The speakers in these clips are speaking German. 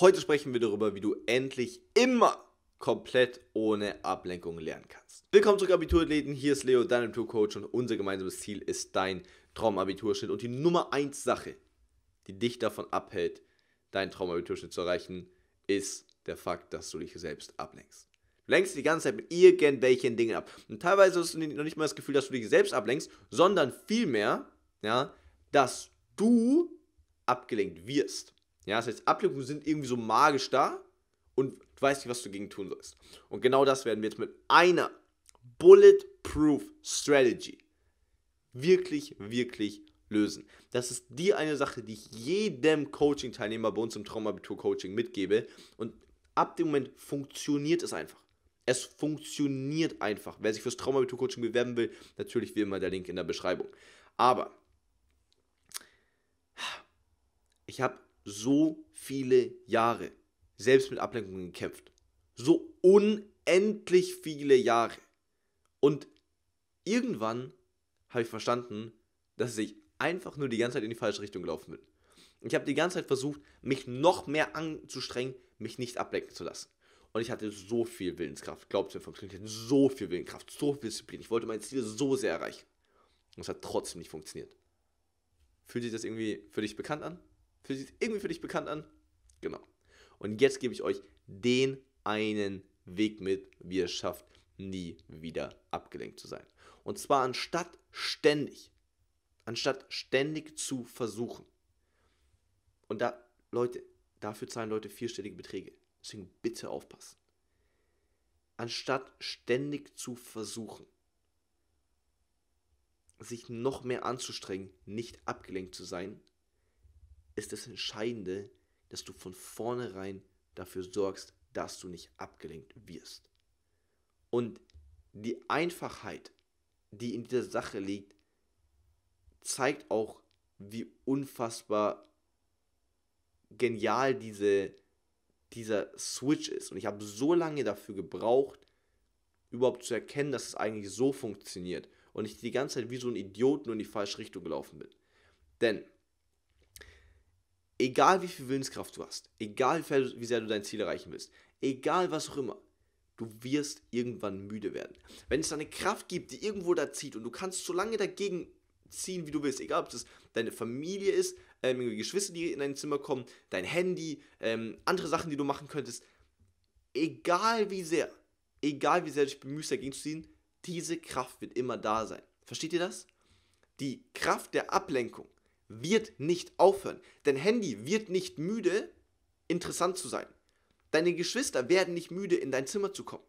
Heute sprechen wir darüber, wie du endlich immer komplett ohne Ablenkung lernen kannst. Willkommen zurück Abiturathleten, hier ist Leo, dein Abiturcoach und unser gemeinsames Ziel ist dein Traumabiturschnitt und die Nummer 1 Sache, die dich davon abhält, deinen Traumabiturschnitt zu erreichen, ist der Fakt, dass du dich selbst ablenkst. Du lenkst die ganze Zeit mit irgendwelchen Dingen ab. Und teilweise hast du noch nicht mal das Gefühl, dass du dich selbst ablenkst, sondern vielmehr, ja, dass du abgelenkt wirst. Ja, das heißt, Ablenkungen sind irgendwie so magisch da und du weißt nicht, was du gegen tun sollst. Und genau das werden wir jetzt mit einer Bulletproof Strategy wirklich, wirklich lösen. Das ist die eine Sache, die ich jedem Coaching-Teilnehmer bei uns im Traumabitur-Coaching mitgebe. Und ab dem Moment funktioniert es einfach. Es funktioniert einfach. Wer sich fürs Traumabitur-Coaching bewerben will, natürlich wie immer der Link in der Beschreibung. Aber ich habe so viele Jahre selbst mit Ablenkungen gekämpft. So unendlich viele Jahre. Und irgendwann habe ich verstanden, dass ich einfach nur die ganze Zeit in die falsche Richtung gelaufen bin. Ich habe die ganze Zeit versucht, mich noch mehr anzustrengen, mich nicht ablenken zu lassen. Und ich hatte so viel Willenskraft, glaubt mir vom Training, ich hatte so viel Willenskraft, so viel Disziplin. Ich wollte mein Ziel so sehr erreichen. Und es hat trotzdem nicht funktioniert. Fühlt sich das irgendwie für dich bekannt an? Fühlt sich irgendwie für dich bekannt an? Genau. Und jetzt gebe ich euch den einen Weg mit, wie ihr es schafft, nie wieder abgelenkt zu sein. Und zwar anstatt ständig, anstatt ständig zu versuchen. Und da, Leute, dafür zahlen Leute vierstellige Beträge. Deswegen bitte aufpassen. Anstatt ständig zu versuchen, sich noch mehr anzustrengen, nicht abgelenkt zu sein, ist das Entscheidende, dass du von vornherein dafür sorgst, dass du nicht abgelenkt wirst. Und die Einfachheit, die in dieser Sache liegt, zeigt auch, wie unfassbar genial diese, dieser Switch ist. Und ich habe so lange dafür gebraucht, überhaupt zu erkennen, dass es eigentlich so funktioniert. Und ich die ganze Zeit wie so ein Idiot nur in die falsche Richtung gelaufen bin. Denn egal wie viel Willenskraft du hast, egal wie sehr du dein Ziel erreichen willst, egal was auch immer, du wirst irgendwann müde werden. Wenn es eine Kraft gibt, die irgendwo da zieht und du kannst so lange dagegen ziehen, wie du willst, egal ob es deine Familie ist, ähm, Geschwister, die in dein Zimmer kommen, dein Handy, ähm, andere Sachen, die du machen könntest, egal wie sehr, egal wie sehr du dich bemühst, dagegen zu ziehen, diese Kraft wird immer da sein. Versteht ihr das? Die Kraft der Ablenkung wird nicht aufhören. Dein Handy wird nicht müde, interessant zu sein. Deine Geschwister werden nicht müde, in dein Zimmer zu kommen.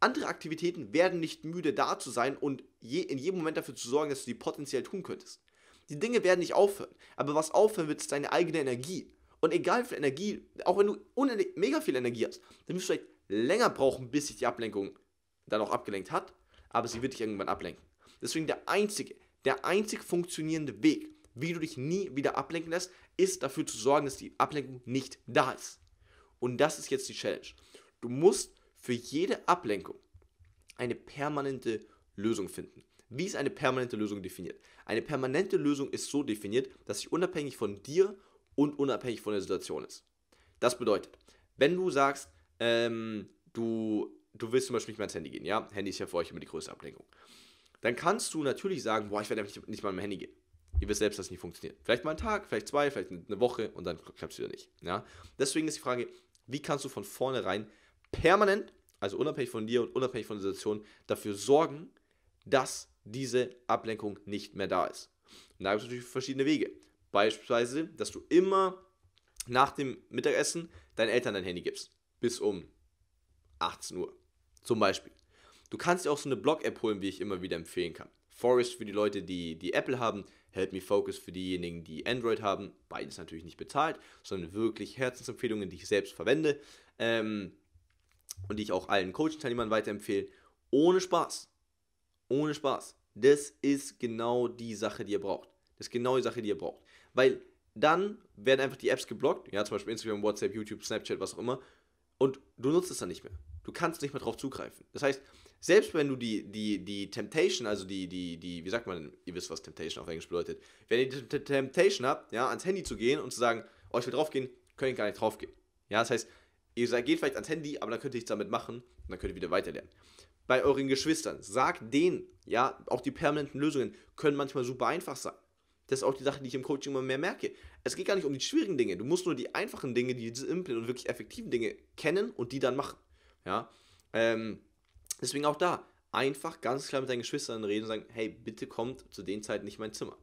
Andere Aktivitäten werden nicht müde, da zu sein und je, in jedem Moment dafür zu sorgen, dass du die potenziell tun könntest. Die Dinge werden nicht aufhören, aber was aufhören wird, ist deine eigene Energie. Und egal wie viel Energie, auch wenn du mega viel Energie hast, dann wirst du vielleicht länger brauchen, bis sich die Ablenkung dann auch abgelenkt hat, aber sie wird dich irgendwann ablenken. Deswegen der einzige, der einzig funktionierende Weg wie du dich nie wieder ablenken lässt, ist dafür zu sorgen, dass die Ablenkung nicht da ist. Und das ist jetzt die Challenge. Du musst für jede Ablenkung eine permanente Lösung finden. Wie ist eine permanente Lösung definiert? Eine permanente Lösung ist so definiert, dass sie unabhängig von dir und unabhängig von der Situation ist. Das bedeutet, wenn du sagst, ähm, du, du willst zum Beispiel nicht mehr ins Handy gehen, ja, Handy ist ja für euch immer die größte Ablenkung, dann kannst du natürlich sagen, boah, ich werde nicht, nicht mal mit am Handy gehen. Ihr wisst selbst, dass es nicht funktioniert. Vielleicht mal einen Tag, vielleicht zwei, vielleicht eine Woche und dann klappt es wieder nicht. Ja? Deswegen ist die Frage, wie kannst du von vornherein permanent, also unabhängig von dir und unabhängig von der Situation, dafür sorgen, dass diese Ablenkung nicht mehr da ist. Und da gibt es natürlich verschiedene Wege. Beispielsweise, dass du immer nach dem Mittagessen deinen Eltern dein Handy gibst. Bis um 18 Uhr. Zum Beispiel. Du kannst dir auch so eine Blog-App holen, wie ich immer wieder empfehlen kann. Forest für die Leute, die, die Apple haben, Help Me Focus für diejenigen, die Android haben. Beides natürlich nicht bezahlt, sondern wirklich Herzensempfehlungen, die ich selbst verwende ähm, und die ich auch allen Coaching-Teilnehmern weiterempfehle. Ohne Spaß. Ohne Spaß. Das ist genau die Sache, die ihr braucht. Das ist genau die Sache, die ihr braucht. Weil dann werden einfach die Apps geblockt, ja, zum Beispiel Instagram, WhatsApp, YouTube, Snapchat, was auch immer, und du nutzt es dann nicht mehr. Du kannst nicht mehr drauf zugreifen. Das heißt, selbst wenn du die, die, die Temptation, also die, die, die, wie sagt man, ihr wisst, was Temptation auf Englisch bedeutet, wenn ihr die Temptation habt, ja, ans Handy zu gehen und zu sagen, oh, ich will draufgehen, könnt ihr gar nicht draufgehen. Ja, das heißt, ihr geht vielleicht ans Handy, aber dann könnt ihr nichts damit machen und dann könnt ihr wieder weiterlernen. Bei euren Geschwistern, sagt denen, ja, auch die permanenten Lösungen können manchmal super einfach sein. Das ist auch die Sache, die ich im Coaching immer mehr merke. Es geht gar nicht um die schwierigen Dinge. Du musst nur die einfachen Dinge, die simplen und wirklich effektiven Dinge kennen und die dann machen. Ja? Ähm, deswegen auch da, einfach ganz klar mit deinen Geschwistern reden und sagen, hey, bitte kommt zu den Zeiten nicht in mein Zimmer.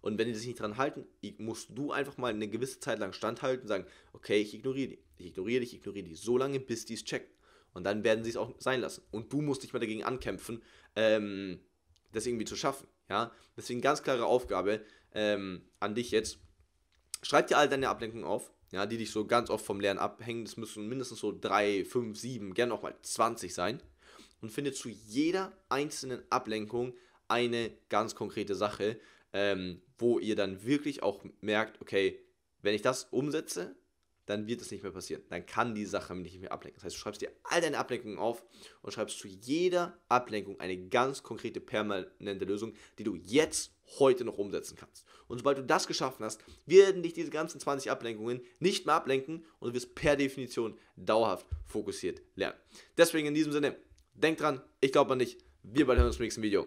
Und wenn die sich nicht dran halten, musst du einfach mal eine gewisse Zeit lang standhalten und sagen, okay, ich ignoriere die, ich ignoriere dich, ich ignoriere die, so lange, bis die es checken. Und dann werden sie es auch sein lassen. Und du musst dich mal dagegen ankämpfen, ähm, das irgendwie zu schaffen. Ja? Deswegen ganz klare Aufgabe ähm, an dich jetzt. Schreib dir all deine Ablenkungen auf, ja, die dich so ganz oft vom Lernen abhängen. Das müssen mindestens so 3, 5, 7, gerne auch mal 20 sein. Und finde zu jeder einzelnen Ablenkung eine ganz konkrete Sache, ähm, wo ihr dann wirklich auch merkt, okay, wenn ich das umsetze, dann wird es nicht mehr passieren. Dann kann die Sache nicht mehr ablenken. Das heißt, du schreibst dir all deine Ablenkungen auf und schreibst zu jeder Ablenkung eine ganz konkrete, permanente Lösung, die du jetzt heute noch umsetzen kannst. Und sobald du das geschaffen hast, werden dich diese ganzen 20 Ablenkungen nicht mehr ablenken und du wirst per Definition dauerhaft fokussiert lernen. Deswegen in diesem Sinne, denk dran, ich glaube an dich. Wir beide hören uns im nächsten Video.